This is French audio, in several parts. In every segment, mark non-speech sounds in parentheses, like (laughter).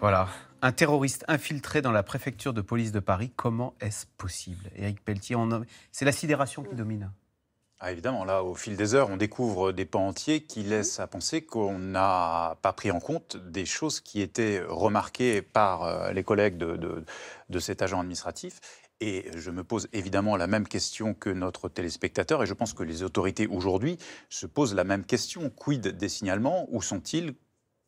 Voilà. Un terroriste infiltré dans la préfecture de police de Paris, comment est-ce possible Éric Pelletier, c'est la sidération qui domine. Ah, évidemment, là, au fil des heures, on découvre des pans entiers qui laissent à penser qu'on n'a pas pris en compte des choses qui étaient remarquées par euh, les collègues de, de cet agent administratif. Et je me pose évidemment la même question que notre téléspectateur, et je pense que les autorités aujourd'hui se posent la même question. Quid des signalements Où sont-ils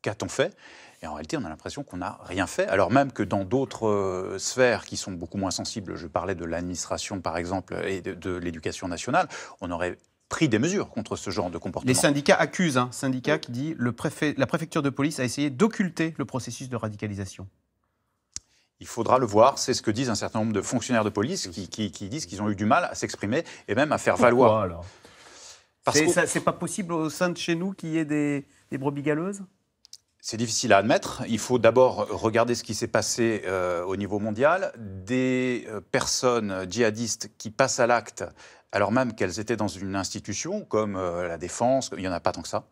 qu'a-t-on fait et en réalité, on a l'impression qu'on n'a rien fait, alors même que dans d'autres euh, sphères qui sont beaucoup moins sensibles, je parlais de l'administration par exemple et de, l'éducation nationale, on aurait pris des mesures contre ce genre de comportement. Les syndicats accusent, un hein, syndicat qui dit le préfet, la préfecture de police a essayé d'occulter le processus de radicalisation. Il faudra le voir, c'est ce que disent un certain nombre de fonctionnaires de police qui, disent qu'ils ont eu du mal à s'exprimer et même à faire valoir. alors Parce c'est pas possible au sein de chez nous qu'il y ait des, des brebis galeuses c'est difficile à admettre. Il faut d'abord regarder ce qui s'est passé euh, au niveau mondial. Des euh, personnes djihadistes qui passent à l'acte alors même qu'elles étaient dans une institution comme euh, la Défense, il n'y en a pas tant que ça.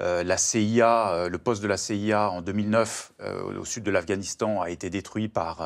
Euh, la CIA, euh, le poste de la CIA en 2009 au sud de l'Afghanistan a été détruit par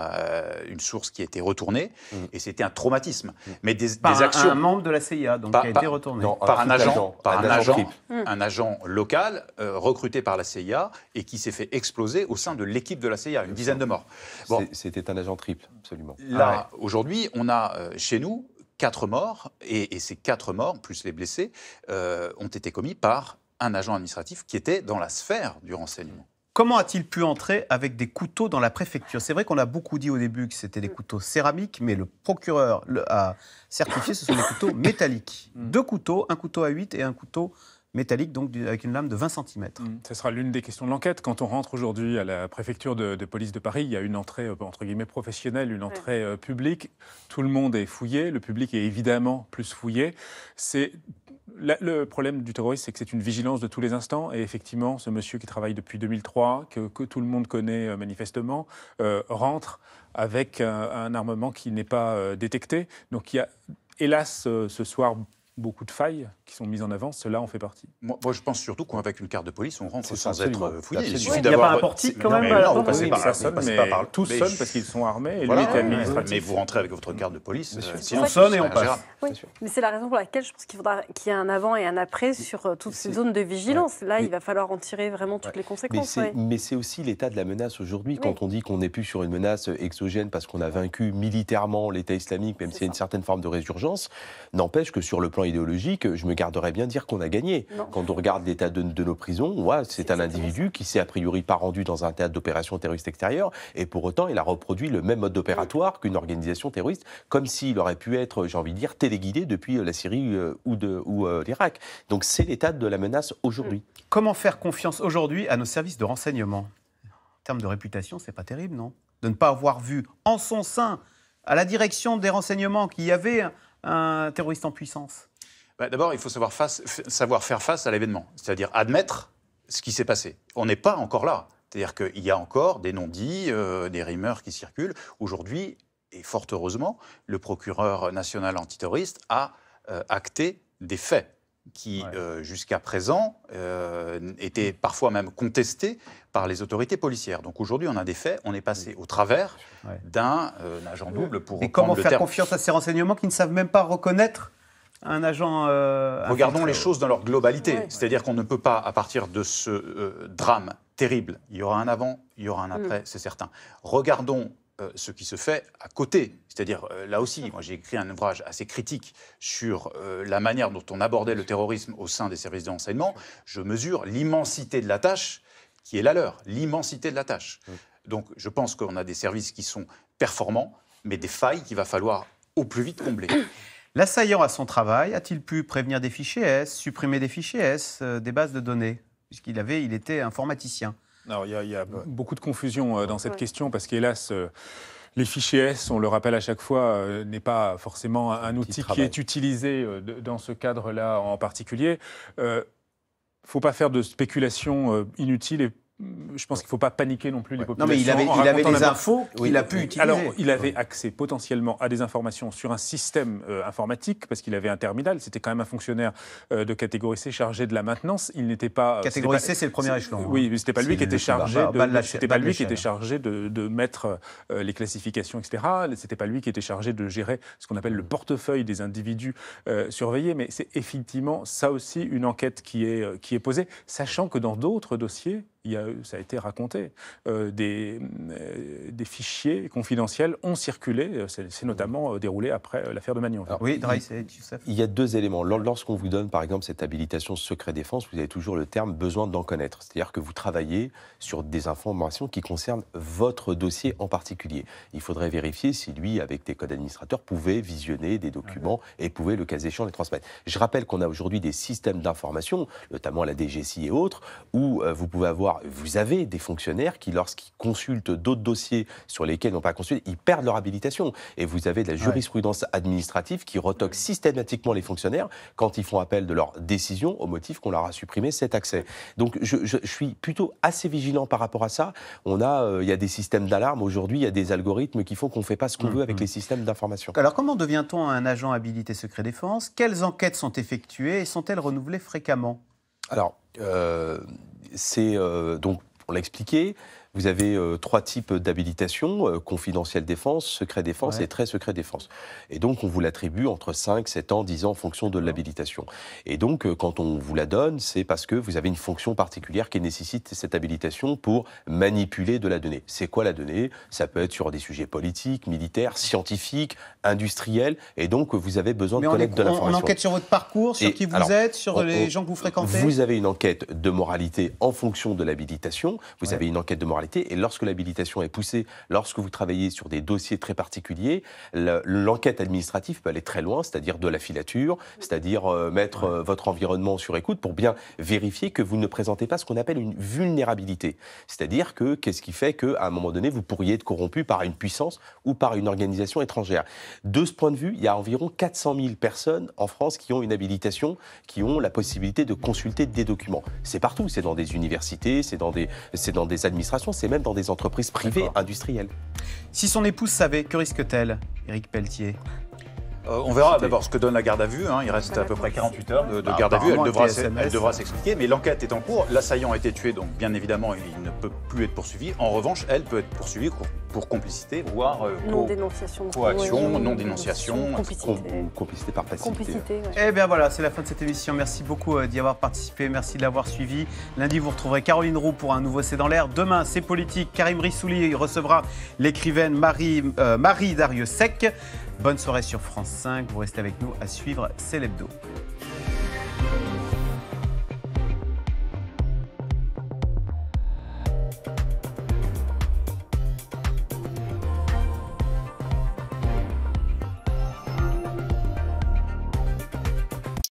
une source qui a été retournée, mm. et c'était un traumatisme. Mm. Mais des, un, actions, un, membre de la CIA qui a été retourné. par un agent, par un, agent, mm. un agent local recruté par la CIA et qui s'est fait exploser au sein de l'équipe de la CIA, une dizaine de morts. Bon. C'était un agent triple, absolument. Là, ah aujourd'hui, on a chez nous quatre morts, et, ces quatre morts, plus les blessés, euh, ont été commis par un agent administratif qui était dans la sphère du renseignement. Comment a-t-il pu entrer avec des couteaux dans la préfecture C'est vrai qu'on a beaucoup dit au début que c'était des couteaux céramiques, mais le procureur a certifié ce sont des couteaux (laughs) métalliques. Hmm. Deux couteaux, un couteau à 8 et un couteau métallique, donc avec une lame de 20 cm. Ce sera l'une des questions de l'enquête. Quand on rentre aujourd'hui à la préfecture de, police de Paris, il y a une entrée, euh, entre guillemets, professionnelle, une entrée euh, publique. Tout le monde est fouillé. Le public est évidemment plus fouillé. C'est le problème du terrorisme, c'est que c'est une vigilance de tous les instants. Et effectivement, ce monsieur qui travaille depuis 2003, que, tout le monde connaît euh, manifestement, rentre avec un, armement qui n'est pas détecté. Donc il y a hélas ce soir beaucoup de failles qui sont mises en avant, cela en fait partie. Moi, je pense surtout qu'avec une carte de police, on rentre sans être euh, fouillé. Il suffit d'avoir. n'y a pas un euh, portique quand même. Non, vous hein. passez par, par tous seuls parce qu'ils sont armés et Mais vous rentrez avec votre carte de police. Euh, si on sonne et on passe. Mais c'est la raison pour laquelle je pense qu'il faudra qu'il y ait un avant et un après sur toutes ces zones de vigilance. Là, il va falloir en tirer vraiment toutes les conséquences. Mais c'est aussi l'état de la menace aujourd'hui. Quand on dit qu'on n'est plus sur une menace exogène parce qu'on a vaincu militairement l'État islamique, même s'il y a une certaine forme de résurgence, n'empêche que sur le plan idéologique, je me garderais bien de dire qu'on a gagné. Quand on regarde l'état de, nos prisons, c'est un individu qui s'est a priori pas rendu dans un théâtre d'opération terroriste extérieure, et pour autant, il a reproduit le même mode opératoire qu'une organisation terroriste, comme s'il aurait pu être, j'ai envie de dire, téléguidé depuis euh, la Syrie euh, ou, ou euh, l'Irak. Donc c'est l'état de la menace aujourd'hui. Comment faire confiance aujourd'hui à nos services de renseignement En termes de réputation, c'est pas terrible, non De ne pas avoir vu en son sein, à la direction des renseignements, qu'il y avait un terroriste en puissance bah, d'abord, il faut savoir, faire face à l'événement, c'est-à-dire admettre ce qui s'est passé. On n'est pas encore là. C'est-à-dire qu'il y a encore des non-dits, euh, des rumeurs qui circulent. Aujourd'hui, et fort heureusement, le procureur national antiterroriste a euh, acté des faits qui, euh, jusqu'à présent, étaient parfois même contestés par les autorités policières. Donc aujourd'hui, on a des faits, on est passé au travers d'un agent double pour... Et comment faire confiance à ces renseignements qui ne savent même pas reconnaître un agent. Euh, Regardons les choses dans leur globalité. C'est-à-dire qu'on ne peut pas, à partir de ce euh, drame terrible, il y aura un avant, il y aura un mm. après, c'est certain. Regardons euh, ce qui se fait à côté. C'est-à-dire, là aussi, moi j'ai écrit un ouvrage assez critique sur la manière dont on abordait le terrorisme au sein des services d'enseignement. Je mesure l'immensité de la tâche qui est la leur, l'immensité de la tâche. Mm. Donc je pense qu'on a des services qui sont performants, mais des failles qu'il va falloir au plus vite combler. L'assaillant à son travail a-t-il pu prévenir des fichiers S, supprimer des fichiers S, euh, des bases de données Puisqu'il avait, il était informaticien. Non, il y a, beaucoup de confusion euh, dans cette question parce qu'hélas. Euh, les fichiers S, on le rappelle à chaque fois, n'est pas forcément un, outil qui est utilisé dans ce cadre-là en particulier. Il ne faut pas faire de spéculation inutile et je pense qu'il ne faut pas paniquer non plus les populations. Non, mais il avait, des infos Il a pu utiliser. Alors, il avait accès potentiellement à des informations sur un système euh, informatique, parce qu'il avait un terminal. C'était quand même un fonctionnaire euh, de catégorie C chargé de la maintenance. Il n'était pas. Euh, catégorie C, c'est le premier échelon. Hein. Oui, mais ce n'était pas lui qui était chargé de. C'était pas lui qui était chargé de, mettre les classifications, etc. C'était pas lui qui était chargé de gérer ce qu'on appelle le mm. portefeuille des individus surveillés. Mais c'est effectivement ça aussi une enquête qui est, qui est posée, sachant que dans d'autres dossiers, ça a été raconté, euh, des, euh, des, fichiers confidentiels ont circulé, euh, c'est notamment déroulé après l'affaire de Magnon. oui, Il y a deux éléments. Lorsqu'on vous donne par exemple cette habilitation secret défense, vous avez toujours le terme besoin d'en connaître. C'est-à-dire que vous travaillez sur des informations qui concernent votre dossier en particulier. Il faudrait vérifier si lui, avec des codes administrateurs, pouvait visionner des documents et pouvait, le cas échéant, les transmettre. Je rappelle qu'on a aujourd'hui des systèmes d'information, notamment la DGSI et autres, où vous pouvez avoir vous avez des fonctionnaires qui, lorsqu'ils consultent d'autres dossiers sur lesquels ils n'ont pas consulté, ils perdent leur habilitation. Et vous avez de la jurisprudence administrative qui retoque systématiquement les fonctionnaires quand ils font appel de leur décision au motif qu'on leur a supprimé cet accès. Donc, je, suis plutôt assez vigilant par rapport à ça. On a, euh, il y a des systèmes d'alarme aujourd'hui, il y a des algorithmes qui font qu'on ne fait pas ce qu'on mmh, veut avec mmh. les systèmes d'information. Alors, comment devient-on un agent habilité secret défense Quelles enquêtes sont effectuées et sont-elles renouvelées fréquemment Alors, euh, c'est euh, donc, on l'a expliqué, vous avez euh, trois types d'habilitation, euh, confidentielle défense, secret défense et très secret défense. Et donc, on vous l'attribue entre 5, 7 ans, 10 ans en fonction de l'habilitation. Et donc, euh, quand on vous la donne, c'est parce que vous avez une fonction particulière qui nécessite cette habilitation pour manipuler de la donnée. C'est quoi la donnée Ça peut être sur des sujets politiques, militaires, scientifiques, industriels. Et donc, vous avez besoin de connaître de l'information. On enquête sur votre parcours, sur qui vous êtes, sur les gens que vous fréquentez Vous avez une enquête de moralité en fonction de l'habilitation. Vous avez une enquête de moralité et lorsque l'habilitation est poussée, lorsque vous travaillez sur des dossiers très particuliers, l'enquête administrative peut aller très loin, c'est-à-dire de la filature, c'est-à-dire euh, mettre euh, votre environnement sur écoute pour bien vérifier que vous ne présentez pas ce qu'on appelle une vulnérabilité. C'est-à-dire que qu'est-ce qui fait qu'à un moment donné, vous pourriez être corrompu par une puissance ou par une organisation étrangère. De ce point de vue, il y a environ 400 000 personnes en France qui ont une habilitation, qui ont la possibilité de consulter des documents. C'est partout, c'est dans des universités, c'est dans des, c'est dans des administrations, c'est même dans des entreprises privées industrielles. Si son épouse savait, que risque-t-elle Éric Pelletier euh, on verra d'abord ce que donne la garde à vue. Hein. Il reste à peu près 48 heures de, bah, garde à vue. Elle devra, s'expliquer. Mais l'enquête est en cours. L'assaillant a été tué, donc bien évidemment, il ne peut plus être poursuivi. En revanche, elle peut être poursuivie pour, complicité, voire euh, non-dénonciation, non-dénonciation, complicité. par facilité. Complicité, Et eh bien voilà, c'est la fin de cette émission. Merci beaucoup euh, d'y avoir participé. Merci de l'avoir suivi. Lundi, vous retrouverez Caroline Roux pour un nouveau C'est dans l'air. Demain, c'est politique. Karim Rissouli recevra l'écrivaine Marie, Marie sec Bonne soirée sur France 5, vous restez avec nous à suivre C'est l'hebdo.